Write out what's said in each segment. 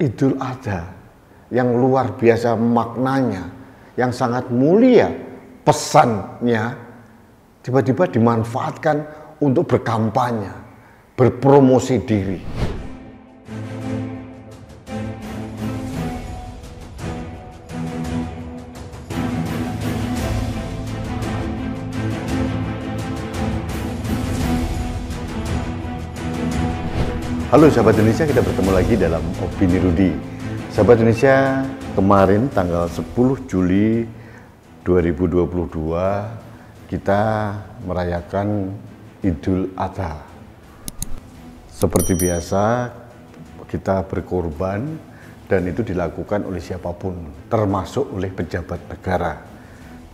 Idul Adha yang luar biasa maknanya, yang sangat mulia pesannya, tiba-tiba dimanfaatkan untuk berkampanye, berpromosi diri. Halo sahabat Indonesia, kita bertemu lagi dalam Opini Rudi. Sahabat Indonesia, kemarin tanggal 10 Juli 2022 kita merayakan Idul Adha. Seperti biasa, kita berkorban dan itu dilakukan oleh siapapun, termasuk oleh pejabat negara.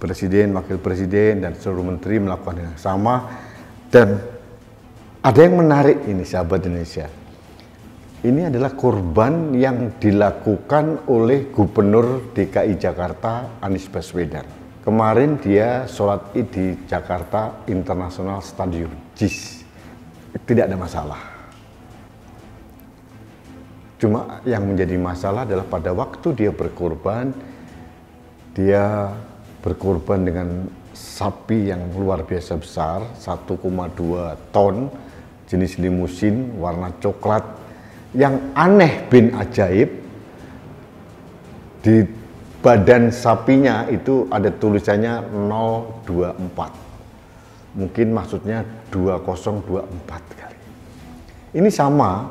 Presiden, wakil presiden, dan seluruh menteri melakukan yang sama. Dan ada yang menarik ini sahabat Indonesia ini adalah korban yang dilakukan oleh Gubernur DKI Jakarta Anies Baswedan. Kemarin dia sholat id di Jakarta International Stadium, JIS. Tidak ada masalah. Cuma yang menjadi masalah adalah pada waktu dia berkorban, dia berkorban dengan sapi yang luar biasa besar, 1,2 ton, jenis limusin, warna coklat, yang aneh bin ajaib di badan sapinya itu ada tulisannya 024 mungkin maksudnya 2024 kali ini sama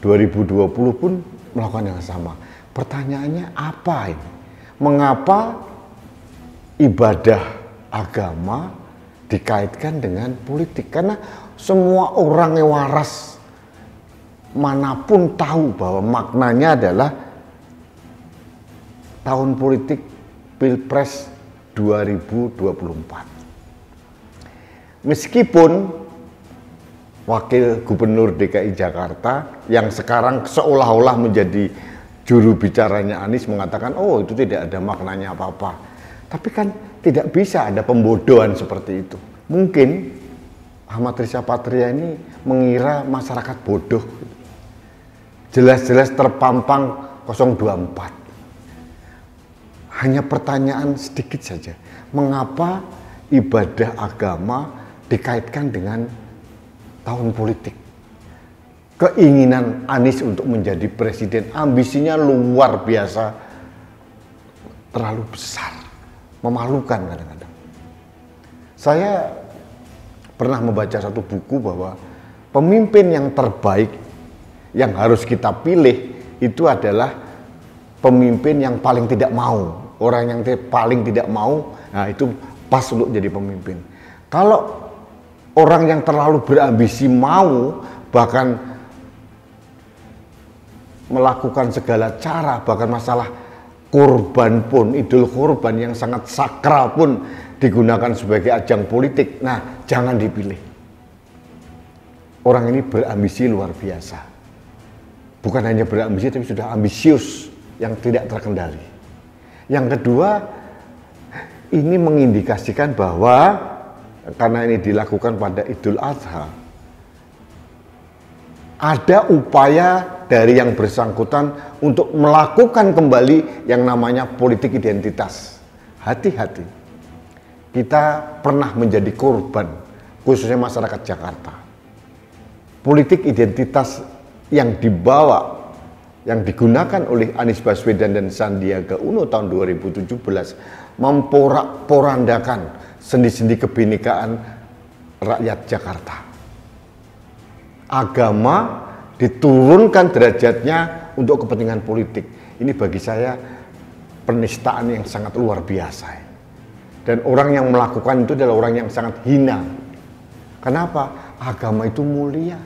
2020 pun melakukan yang sama pertanyaannya apa ini mengapa ibadah agama dikaitkan dengan politik karena semua orang yang waras manapun tahu bahwa maknanya adalah tahun politik Pilpres 2024. Meskipun Wakil Gubernur DKI Jakarta yang sekarang seolah-olah menjadi juru bicaranya Anies mengatakan, oh itu tidak ada maknanya apa-apa. Tapi kan tidak bisa ada pembodohan seperti itu. Mungkin Ahmad Riza Patria ini mengira masyarakat bodoh jelas-jelas terpampang 024. Hanya pertanyaan sedikit saja. Mengapa ibadah agama dikaitkan dengan tahun politik? Keinginan Anies untuk menjadi presiden, ambisinya luar biasa, terlalu besar, memalukan kadang-kadang. Saya pernah membaca satu buku bahwa pemimpin yang terbaik yang harus kita pilih itu adalah pemimpin yang paling tidak mau, orang yang paling tidak mau, nah itu pas untuk jadi pemimpin. Kalau orang yang terlalu berambisi mau bahkan melakukan segala cara bahkan masalah korban pun idul korban yang sangat sakral pun digunakan sebagai ajang politik. Nah, jangan dipilih. Orang ini berambisi luar biasa bukan hanya berambisi tapi sudah ambisius yang tidak terkendali. Yang kedua, ini mengindikasikan bahwa karena ini dilakukan pada Idul Adha, ada upaya dari yang bersangkutan untuk melakukan kembali yang namanya politik identitas. Hati-hati, kita pernah menjadi korban, khususnya masyarakat Jakarta. Politik identitas yang dibawa yang digunakan oleh Anies Baswedan dan Sandiaga Uno tahun 2017 memporak-porandakan sendi-sendi kebinekaan rakyat Jakarta. Agama diturunkan derajatnya untuk kepentingan politik. Ini bagi saya penistaan yang sangat luar biasa. Dan orang yang melakukan itu adalah orang yang sangat hina. Kenapa? Agama itu mulia.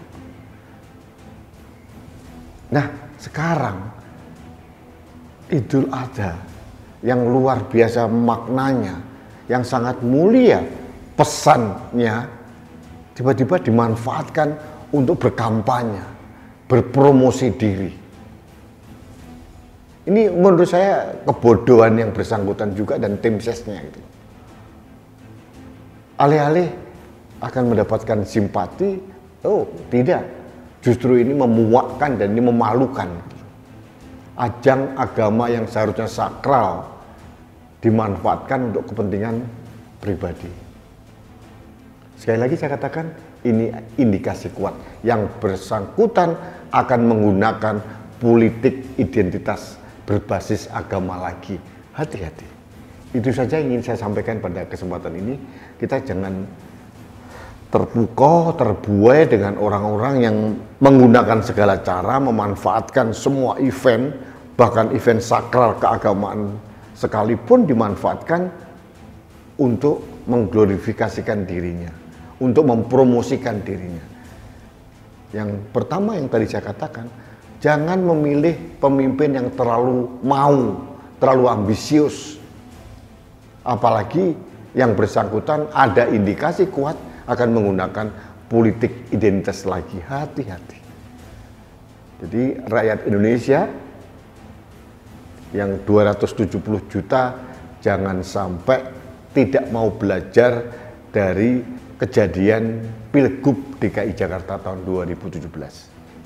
Nah sekarang Idul Adha yang luar biasa maknanya, yang sangat mulia pesannya, tiba-tiba dimanfaatkan untuk berkampanye, berpromosi diri. Ini menurut saya kebodohan yang bersangkutan juga dan tim sesnya itu. Alih-alih akan mendapatkan simpati, oh tidak, Justru ini memuakkan dan ini memalukan. Ajang agama yang seharusnya sakral dimanfaatkan untuk kepentingan pribadi. Sekali lagi saya katakan, ini indikasi kuat yang bersangkutan akan menggunakan politik identitas berbasis agama lagi. Hati-hati. Itu saja yang ingin saya sampaikan pada kesempatan ini. Kita jangan terpukau, terbuai dengan orang-orang yang menggunakan segala cara memanfaatkan semua event, bahkan event sakral keagamaan sekalipun dimanfaatkan untuk mengglorifikasikan dirinya, untuk mempromosikan dirinya. Yang pertama yang tadi saya katakan, jangan memilih pemimpin yang terlalu mau, terlalu ambisius. Apalagi yang bersangkutan ada indikasi kuat akan menggunakan politik identitas lagi. Hati-hati. Jadi rakyat Indonesia yang 270 juta jangan sampai tidak mau belajar dari kejadian Pilgub DKI Jakarta tahun 2017.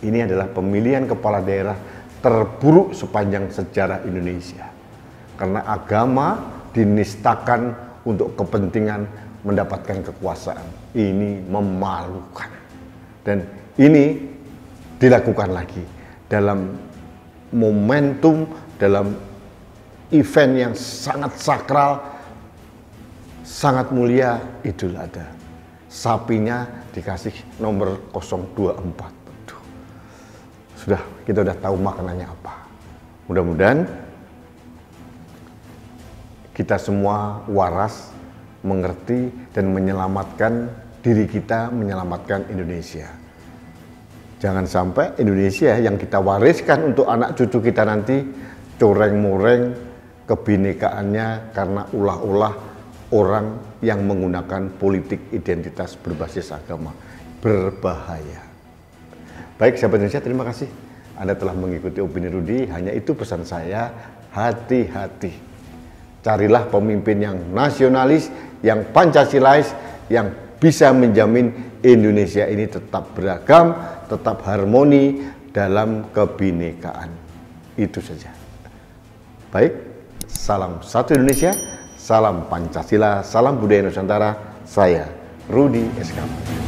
Ini adalah pemilihan kepala daerah terburuk sepanjang sejarah Indonesia. Karena agama dinistakan untuk kepentingan mendapatkan kekuasaan. Ini memalukan. Dan ini dilakukan lagi dalam momentum, dalam event yang sangat sakral, sangat mulia Idul ada. Sapinya dikasih nomor 024. Aduh. Sudah, kita sudah tahu maknanya apa. Mudah-mudahan kita semua waras mengerti dan menyelamatkan diri kita, menyelamatkan Indonesia. Jangan sampai Indonesia yang kita wariskan untuk anak cucu kita nanti coreng-moreng kebinekaannya karena ulah-ulah orang yang menggunakan politik identitas berbasis agama. Berbahaya. Baik, sahabat Indonesia, terima kasih. Anda telah mengikuti Opini Rudi. Hanya itu pesan saya, hati-hati. Carilah pemimpin yang nasionalis, yang Pancasilais yang bisa menjamin Indonesia ini tetap beragam, tetap harmoni dalam kebinekaan. Itu saja. Baik, salam satu Indonesia, salam Pancasila, salam budaya Nusantara. Saya Rudi Eskamu.